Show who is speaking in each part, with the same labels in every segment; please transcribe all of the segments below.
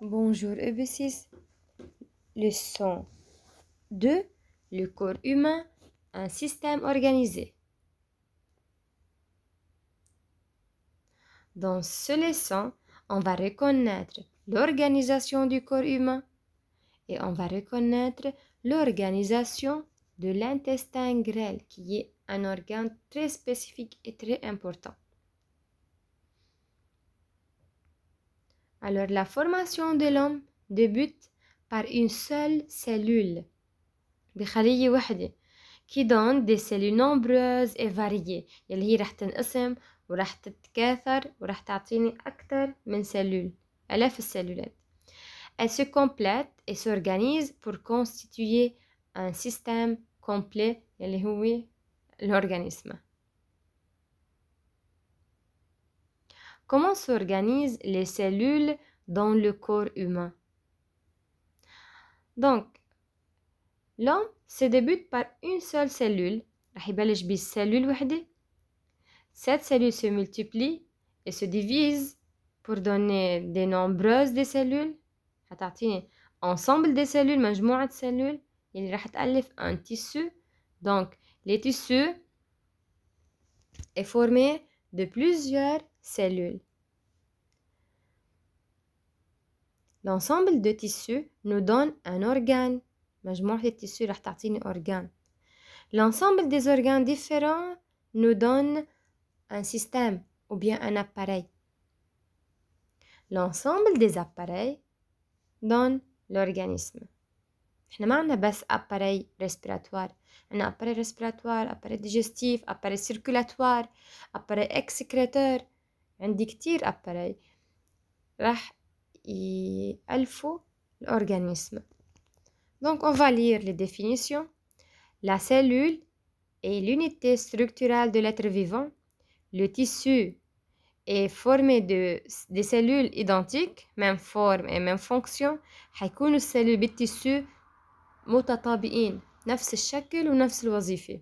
Speaker 1: Bonjour eb Leçon 2. Le corps humain, un système organisé. Dans ce leçon, on va reconnaître l'organisation du corps humain et on va reconnaître l'organisation de l'intestin grêle qui est un organe très spécifique et très important. Alors la formation de l'homme débute par une seule cellule, qui donne des cellules nombreuses et variées Elle se complète et s'organise pour constituer un système complet l'organisme. Comment s'organisent les cellules dans le corps humain Donc, l'homme se débute par une seule cellule. Cette cellule se multiplie et se divise pour donner des nombreuses des cellules. Ensemble des cellules, de cellules, il un tissu. Donc, les tissus est formé de plusieurs cellules. L'ensemble de tissus nous donne un organe. tissus راح تعطيني organe. L'ensemble des organes différents nous donne un système ou bien un appareil. L'ensemble des appareils donne l'organisme. Nous ما عندنا appareil respiratoire Un appareil respiratoire appareil digestif appareil circulatoire appareil excréteur عندي appareil, أباراي راح faut l'organisme. Donc on va lire les définitions. La cellule est l'unité structurelle de l'être vivant. Le tissu est formé de des cellules identiques, même forme et même fonction. حيكون السيلول بالتسو متطابقين نفس الشكل ونفس الوظيفة.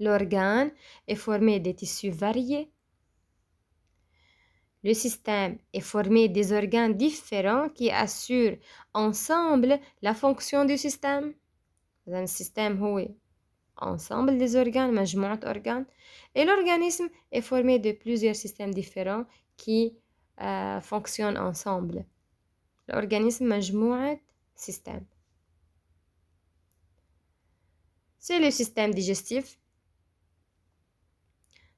Speaker 1: L'organe est formé de tissus variés le système est formé des organes différents qui assurent ensemble la fonction du système. Un système où est ensemble des organes, management organes. Et l'organisme est formé de plusieurs systèmes différents qui euh, fonctionnent ensemble. L'organisme est système. C'est le système digestif.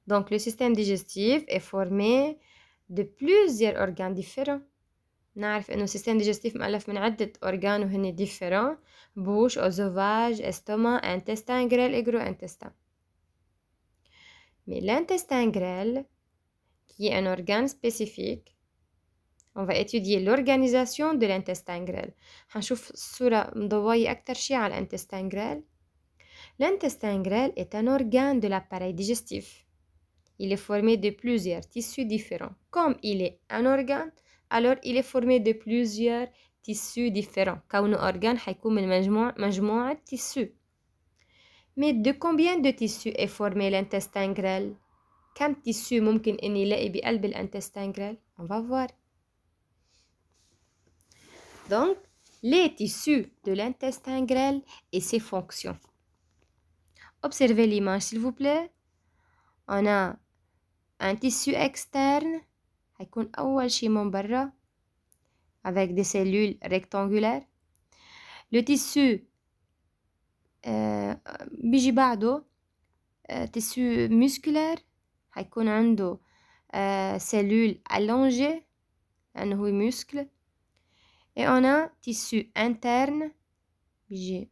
Speaker 1: Donc le système digestif est formé de plusieurs organes différents. On a vu que le système digestif avons des organes différents bouche, os estomac, intestin grêle et gros intestin. Mais l'intestin grêle, qui est un organe spécifique, on va étudier l'organisation de l'intestin grêle. voir l'intestin grêle. L'intestin grêle est un organe de l'appareil digestif. Il est formé de plusieurs tissus différents. Comme il est un organe, alors il est formé de plusieurs tissus différents. un organe est من de tissus. Mais de combien de tissus est formé l'intestin grêle? Quels tissu ممكن est grêle? On va voir. Donc, les tissus de l'intestin grêle et ses fonctions. Observez l'image, s'il vous plaît. On a un tissu externe avec des cellules rectangulaires le tissu euh, euh tissu musculaire avec euh, des cellules allongées un هو muscle et on a tissu interne avec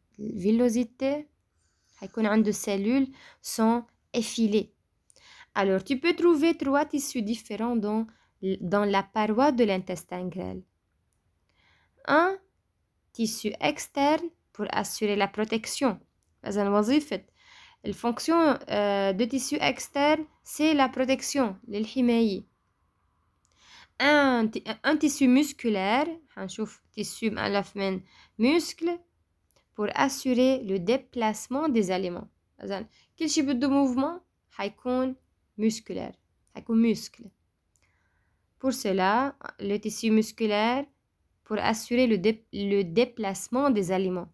Speaker 1: des cellules sont effilées alors, tu peux trouver trois tissus différents dans, dans la paroi de l'intestin grêle. Un tissu externe pour assurer la protection. La fonction euh, de tissu externe, c'est la protection, l'alchimie. Un, tissu musculaire, hein, un tissu muscle, pour assurer le déplacement des aliments. Quel type de mouvement musculaire er au muscle pour cela le tissu musculaire pour assurer le, dé, le déplacement des aliments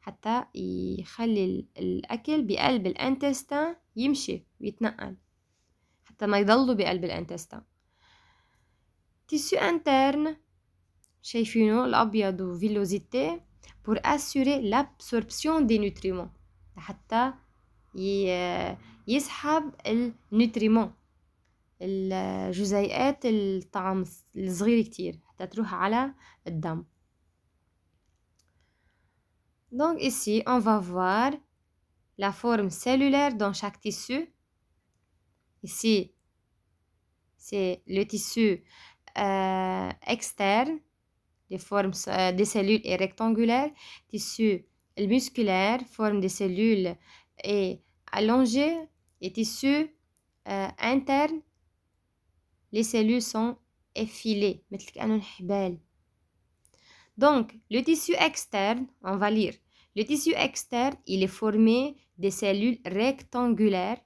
Speaker 1: حتى يخلي الأكل بقلب الانتستان يمشي ويتنقل حتى ما يضلوا بقلب الانتستان تيسو انترن شايفينه الأبيض وفيلوزيتي pour assurer l'absorption des nutriments حتى ي... Er يسحب الجزيئات حتى تروح Donc ici, on va voir la forme cellulaire dans chaque tissu. Ici, c'est le tissu euh, externe, les formes euh, des cellules rectangulaires. rectangulaire. Tissu musculaire, forme des cellules est allongée. Les tissus euh, internes, les cellules sont effilées, Donc, le tissu externe, on va lire. Le tissu externe, il est formé des cellules rectangulaires.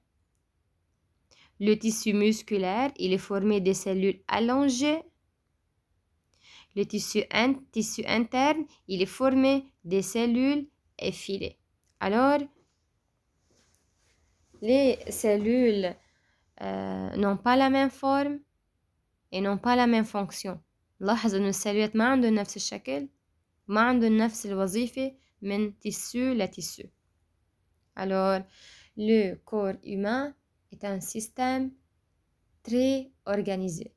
Speaker 1: Le tissu musculaire, il est formé des cellules allongées. Le tissu, tissu interne, il est formé des cellules effilées. Alors, les cellules euh, n'ont pas la même forme et n'ont pas la même fonction نلاحظ أن السيلولات ما عندهم نفس الشكل ما عندهم نفس الوظيفة من tissu لتيسو alors le corps humain est un système très organisé